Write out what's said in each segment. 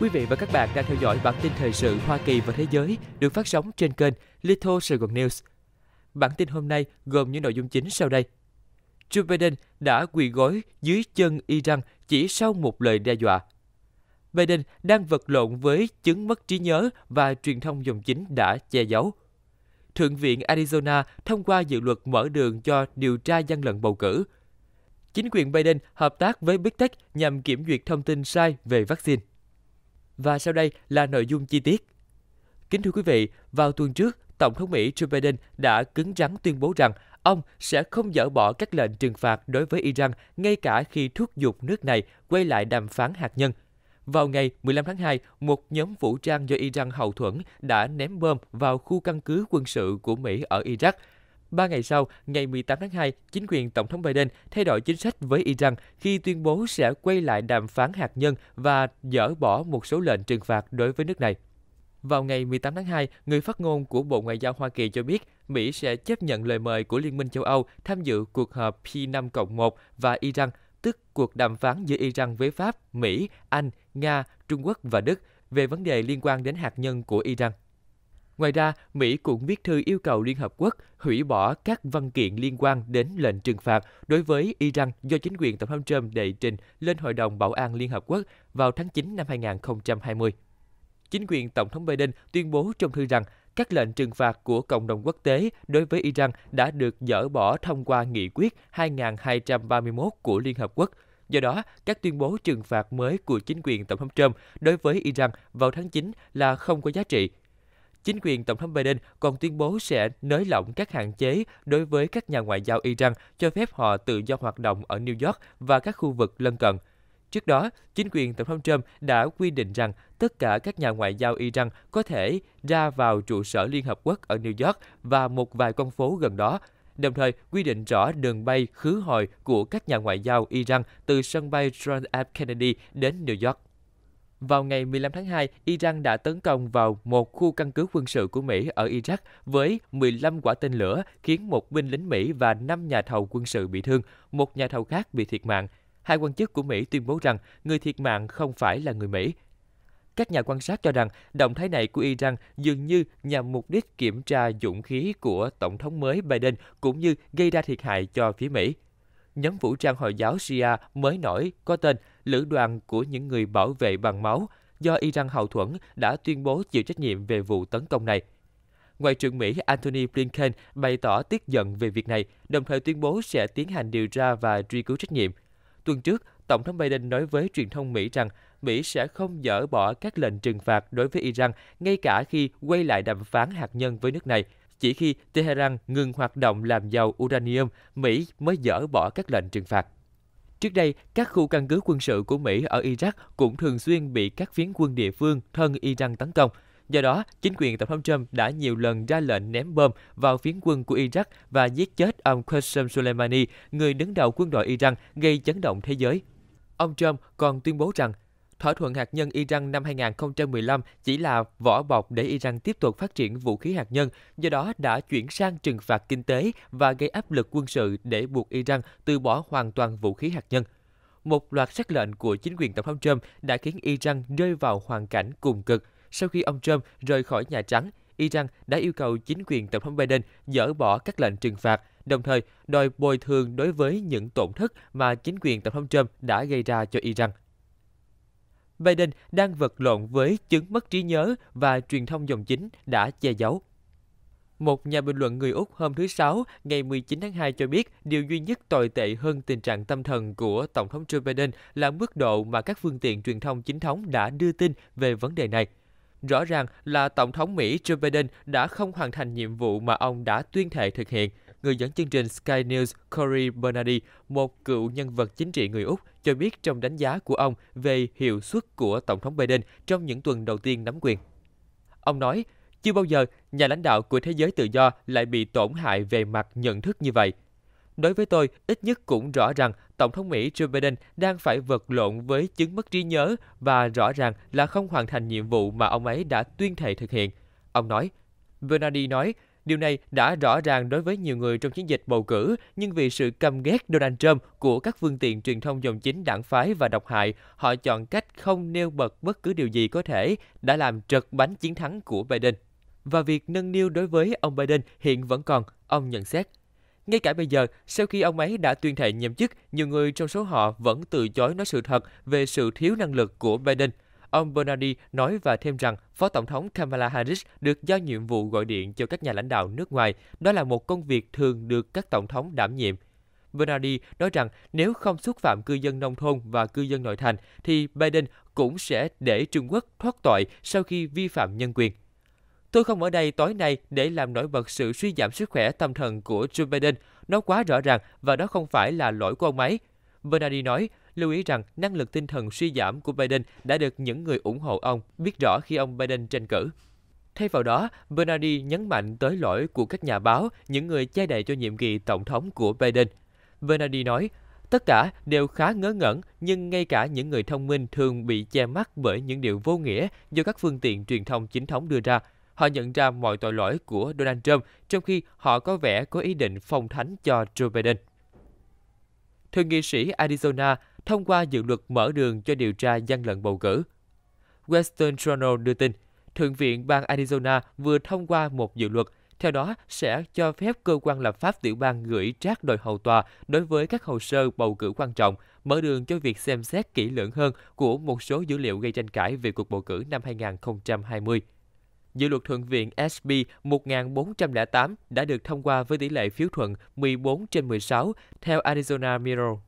Quý vị và các bạn đang theo dõi bản tin thời sự Hoa Kỳ và thế giới được phát sóng trên kênh Little Saigon News. Bản tin hôm nay gồm những nội dung chính sau đây. Joe Biden đã quỳ gối dưới chân Iran chỉ sau một lời đe dọa. Biden đang vật lộn với chứng mất trí nhớ và truyền thông dòng chính đã che giấu. Thượng viện Arizona thông qua dự luật mở đường cho điều tra gian lận bầu cử. Chính quyền Biden hợp tác với Big Tech nhằm kiểm duyệt thông tin sai về vaccine. Và sau đây là nội dung chi tiết. Kính thưa quý vị, vào tuần trước, Tổng thống Mỹ Joe Biden đã cứng rắn tuyên bố rằng ông sẽ không dỡ bỏ các lệnh trừng phạt đối với Iran ngay cả khi thúc giục nước này quay lại đàm phán hạt nhân. Vào ngày 15 tháng 2, một nhóm vũ trang do Iran hậu thuẫn đã ném bom vào khu căn cứ quân sự của Mỹ ở Iraq – Ba ngày sau, ngày 18 tháng 2, chính quyền Tổng thống Biden thay đổi chính sách với Iran khi tuyên bố sẽ quay lại đàm phán hạt nhân và dỡ bỏ một số lệnh trừng phạt đối với nước này. Vào ngày 18 tháng 2, người phát ngôn của Bộ Ngoại giao Hoa Kỳ cho biết Mỹ sẽ chấp nhận lời mời của Liên minh châu Âu tham dự cuộc họp P5 1 và Iran, tức cuộc đàm phán giữa Iran với Pháp, Mỹ, Anh, Nga, Trung Quốc và Đức về vấn đề liên quan đến hạt nhân của Iran. Ngoài ra, Mỹ cũng viết thư yêu cầu Liên Hợp Quốc hủy bỏ các văn kiện liên quan đến lệnh trừng phạt đối với Iran do chính quyền Tổng thống Trump đệ trình lên Hội đồng Bảo an Liên Hợp Quốc vào tháng 9 năm 2020. Chính quyền Tổng thống Biden tuyên bố trong thư rằng các lệnh trừng phạt của cộng đồng quốc tế đối với Iran đã được dỡ bỏ thông qua nghị quyết 2231 của Liên Hợp Quốc. Do đó, các tuyên bố trừng phạt mới của chính quyền Tổng thống Trump đối với Iran vào tháng 9 là không có giá trị Chính quyền Tổng thống Biden còn tuyên bố sẽ nới lỏng các hạn chế đối với các nhà ngoại giao Iran, cho phép họ tự do hoạt động ở New York và các khu vực lân cận. Trước đó, chính quyền Tổng thống Trump đã quy định rằng tất cả các nhà ngoại giao Iran có thể ra vào trụ sở Liên Hợp Quốc ở New York và một vài con phố gần đó, đồng thời quy định rõ đường bay khứ hồi của các nhà ngoại giao Iran từ sân bay John F. Kennedy đến New York. Vào ngày 15 tháng 2, Iran đã tấn công vào một khu căn cứ quân sự của Mỹ ở Iraq với 15 quả tên lửa, khiến một binh lính Mỹ và 5 nhà thầu quân sự bị thương, một nhà thầu khác bị thiệt mạng. Hai quan chức của Mỹ tuyên bố rằng người thiệt mạng không phải là người Mỹ. Các nhà quan sát cho rằng động thái này của Iran dường như nhằm mục đích kiểm tra dũng khí của Tổng thống mới Biden cũng như gây ra thiệt hại cho phía Mỹ nhóm vũ trang Hồi giáo Shia mới nổi có tên Lữ đoàn của những người bảo vệ bằng máu do Iran hậu thuẫn đã tuyên bố chịu trách nhiệm về vụ tấn công này. Ngoại trưởng Mỹ Antony Blinken bày tỏ tiếc giận về việc này, đồng thời tuyên bố sẽ tiến hành điều tra và truy cứu trách nhiệm. Tuần trước, Tổng thống Biden nói với truyền thông Mỹ rằng Mỹ sẽ không dỡ bỏ các lệnh trừng phạt đối với Iran ngay cả khi quay lại đàm phán hạt nhân với nước này – chỉ khi Tehran ngừng hoạt động làm giàu uranium, Mỹ mới dỡ bỏ các lệnh trừng phạt. Trước đây, các khu căn cứ quân sự của Mỹ ở Iraq cũng thường xuyên bị các phiến quân địa phương thân Iran tấn công. Do đó, chính quyền Tổng thống Trump đã nhiều lần ra lệnh ném bom vào phiến quân của Iraq và giết chết ông Qasem Soleimani, người đứng đầu quân đội Iran, gây chấn động thế giới. Ông Trump còn tuyên bố rằng thỏa thuận hạt nhân Iran năm 2015 chỉ là vỏ bọc để Iran tiếp tục phát triển vũ khí hạt nhân, do đó đã chuyển sang trừng phạt kinh tế và gây áp lực quân sự để buộc Iran từ bỏ hoàn toàn vũ khí hạt nhân. Một loạt sắc lệnh của chính quyền Tổng thống Trump đã khiến Iran rơi vào hoàn cảnh cùng cực. Sau khi ông Trump rời khỏi Nhà Trắng, Iran đã yêu cầu chính quyền Tổng thống Biden dỡ bỏ các lệnh trừng phạt, đồng thời đòi bồi thường đối với những tổn thất mà chính quyền Tổng thống Trump đã gây ra cho Iran. Biden đang vật lộn với chứng mất trí nhớ và truyền thông dòng chính đã che giấu. Một nhà bình luận người Úc hôm thứ Sáu, ngày 19 tháng 2 cho biết điều duy nhất tồi tệ hơn tình trạng tâm thần của Tổng thống Joe Biden là mức độ mà các phương tiện truyền thông chính thống đã đưa tin về vấn đề này. Rõ ràng là Tổng thống Mỹ Joe Biden đã không hoàn thành nhiệm vụ mà ông đã tuyên thệ thực hiện – người dẫn chương trình Sky News Corey Bernardi, một cựu nhân vật chính trị người Úc, cho biết trong đánh giá của ông về hiệu suất của Tổng thống Biden trong những tuần đầu tiên nắm quyền. Ông nói, chưa bao giờ nhà lãnh đạo của thế giới tự do lại bị tổn hại về mặt nhận thức như vậy. Đối với tôi, ít nhất cũng rõ rằng Tổng thống Mỹ Joe Biden đang phải vật lộn với chứng mất trí nhớ và rõ ràng là không hoàn thành nhiệm vụ mà ông ấy đã tuyên thệ thực hiện. Ông nói, Bernardi nói, Điều này đã rõ ràng đối với nhiều người trong chiến dịch bầu cử, nhưng vì sự căm ghét Donald Trump của các phương tiện truyền thông dòng chính đảng phái và độc hại, họ chọn cách không nêu bật bất cứ điều gì có thể đã làm trật bánh chiến thắng của Biden. Và việc nâng niu đối với ông Biden hiện vẫn còn, ông nhận xét. Ngay cả bây giờ, sau khi ông ấy đã tuyên thệ nhậm chức, nhiều người trong số họ vẫn từ chối nói sự thật về sự thiếu năng lực của Biden – Ông Bernardi nói và thêm rằng Phó Tổng thống Kamala Harris được giao nhiệm vụ gọi điện cho các nhà lãnh đạo nước ngoài. Đó là một công việc thường được các tổng thống đảm nhiệm. Bernardi nói rằng nếu không xúc phạm cư dân nông thôn và cư dân nội thành, thì Biden cũng sẽ để Trung Quốc thoát tội sau khi vi phạm nhân quyền. Tôi không ở đây tối nay để làm nổi bật sự suy giảm sức khỏe tâm thần của Joe Biden. Nó quá rõ ràng và đó không phải là lỗi của ông ấy. Bernardi nói, lưu ý rằng năng lực tinh thần suy giảm của Biden đã được những người ủng hộ ông biết rõ khi ông Biden tranh cử. Thay vào đó, Bernardi nhấn mạnh tới lỗi của các nhà báo, những người che đậy cho nhiệm kỳ tổng thống của Biden. Bernardi nói, tất cả đều khá ngớ ngẩn, nhưng ngay cả những người thông minh thường bị che mắt bởi những điều vô nghĩa do các phương tiện truyền thông chính thống đưa ra. Họ nhận ra mọi tội lỗi của Donald Trump, trong khi họ có vẻ có ý định phong thánh cho Joe Biden. Thượng nghị sĩ Arizona thông qua dự luật mở đường cho điều tra gian lận bầu cử. Western Journal đưa tin, Thượng viện bang Arizona vừa thông qua một dự luật, theo đó sẽ cho phép cơ quan lập pháp tiểu bang gửi trác đòi hầu tòa đối với các hồ sơ bầu cử quan trọng, mở đường cho việc xem xét kỹ lưỡng hơn của một số dữ liệu gây tranh cãi về cuộc bầu cử năm 2020. Dự luật Thượng viện SB 1408 đã được thông qua với tỷ lệ phiếu thuận 14 trên 16 theo Arizona Mirror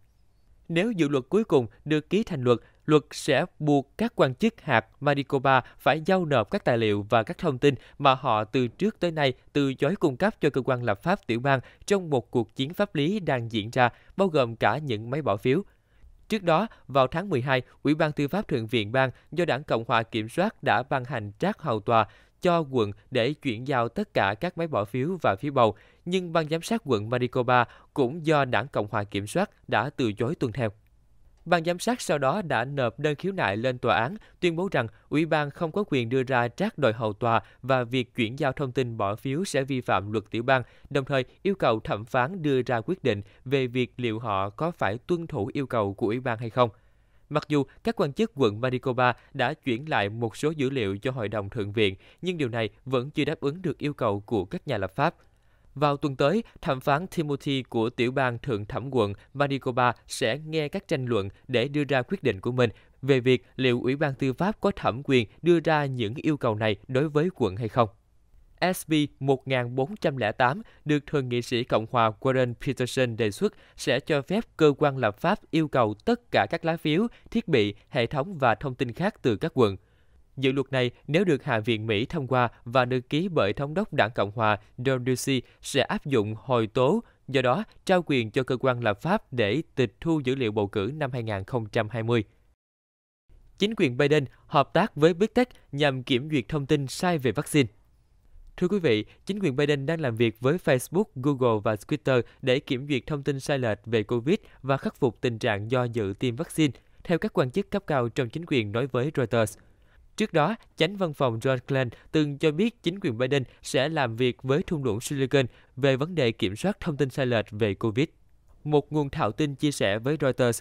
nếu dự luật cuối cùng được ký thành luật, luật sẽ buộc các quan chức hạt Maricopa phải giao nộp các tài liệu và các thông tin mà họ từ trước tới nay từ chối cung cấp cho cơ quan lập pháp tiểu bang trong một cuộc chiến pháp lý đang diễn ra, bao gồm cả những máy bỏ phiếu. Trước đó, vào tháng 12, Ủy ban Tư pháp Thượng viện bang do Đảng Cộng hòa kiểm soát đã ban hành trác hầu tòa cho quận để chuyển giao tất cả các máy bỏ phiếu và phiếu bầu, nhưng ban giám sát quận Maricopa cũng do đảng Cộng hòa kiểm soát đã từ chối tuân theo. Ban giám sát sau đó đã nộp đơn khiếu nại lên tòa án, tuyên bố rằng ủy ban không có quyền đưa ra trác đòi hầu tòa và việc chuyển giao thông tin bỏ phiếu sẽ vi phạm luật tiểu bang, đồng thời yêu cầu thẩm phán đưa ra quyết định về việc liệu họ có phải tuân thủ yêu cầu của ủy ban hay không. Mặc dù các quan chức quận Maricopa đã chuyển lại một số dữ liệu cho Hội đồng Thượng viện, nhưng điều này vẫn chưa đáp ứng được yêu cầu của các nhà lập pháp. Vào tuần tới, thẩm phán Timothy của tiểu bang thượng thẩm quận Maricopa sẽ nghe các tranh luận để đưa ra quyết định của mình về việc liệu Ủy ban Tư pháp có thẩm quyền đưa ra những yêu cầu này đối với quận hay không. SB-1408 được Thượng nghị sĩ Cộng hòa Warren Peterson đề xuất sẽ cho phép cơ quan lập pháp yêu cầu tất cả các lá phiếu, thiết bị, hệ thống và thông tin khác từ các quận. Dự luật này, nếu được Hạ viện Mỹ thông qua và được ký bởi Thống đốc đảng Cộng hòa John Ducey, sẽ áp dụng hồi tố, do đó trao quyền cho cơ quan lập pháp để tịch thu dữ liệu bầu cử năm 2020 chính quyền Biden hợp tác với Big Tech nhằm kiểm duyệt thông tin sai về vaccine. Thưa quý vị, chính quyền Biden đang làm việc với Facebook, Google và Twitter để kiểm duyệt thông tin sai lệch về COVID và khắc phục tình trạng do dự tiêm vaccine, theo các quan chức cấp cao trong chính quyền nói với Reuters. Trước đó, chánh văn phòng John Glenn từng cho biết chính quyền Biden sẽ làm việc với thung lũng Silicon về vấn đề kiểm soát thông tin sai lệch về COVID. Một nguồn thạo tin chia sẻ với Reuters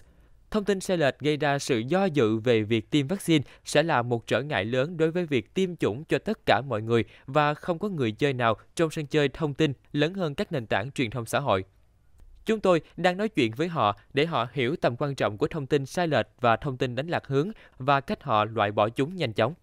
Thông tin sai lệch gây ra sự do dự về việc tiêm vaccine sẽ là một trở ngại lớn đối với việc tiêm chủng cho tất cả mọi người và không có người chơi nào trong sân chơi thông tin lớn hơn các nền tảng truyền thông xã hội. Chúng tôi đang nói chuyện với họ để họ hiểu tầm quan trọng của thông tin sai lệch và thông tin đánh lạc hướng và cách họ loại bỏ chúng nhanh chóng.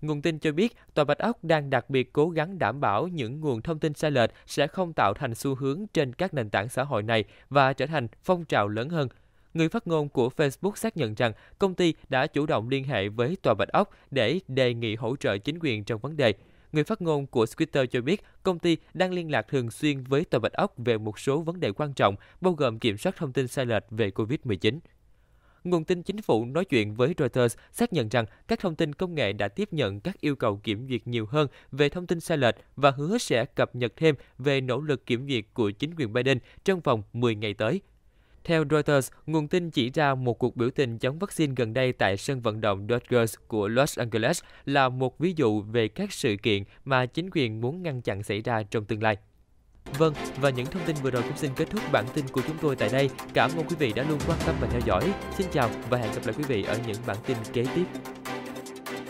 Nguồn tin cho biết, Tòa Bạch Ốc đang đặc biệt cố gắng đảm bảo những nguồn thông tin sai lệch sẽ không tạo thành xu hướng trên các nền tảng xã hội này và trở thành phong trào lớn hơn – Người phát ngôn của Facebook xác nhận rằng công ty đã chủ động liên hệ với Tòa Bạch Ốc để đề nghị hỗ trợ chính quyền trong vấn đề. Người phát ngôn của Twitter cho biết công ty đang liên lạc thường xuyên với Tòa Bạch Ốc về một số vấn đề quan trọng, bao gồm kiểm soát thông tin sai lệch về COVID-19. Nguồn tin chính phủ nói chuyện với Reuters xác nhận rằng các thông tin công nghệ đã tiếp nhận các yêu cầu kiểm duyệt nhiều hơn về thông tin sai lệch và hứa sẽ cập nhật thêm về nỗ lực kiểm duyệt của chính quyền Biden trong vòng 10 ngày tới. Theo Reuters, nguồn tin chỉ ra một cuộc biểu tình chống vaccine gần đây tại sân vận động Dodgers của Los Angeles là một ví dụ về các sự kiện mà chính quyền muốn ngăn chặn xảy ra trong tương lai. Vâng, và những thông tin vừa rồi cũng xin kết thúc bản tin của chúng tôi tại đây. Cảm ơn quý vị đã luôn quan tâm và theo dõi. Xin chào và hẹn gặp lại quý vị ở những bản tin kế tiếp.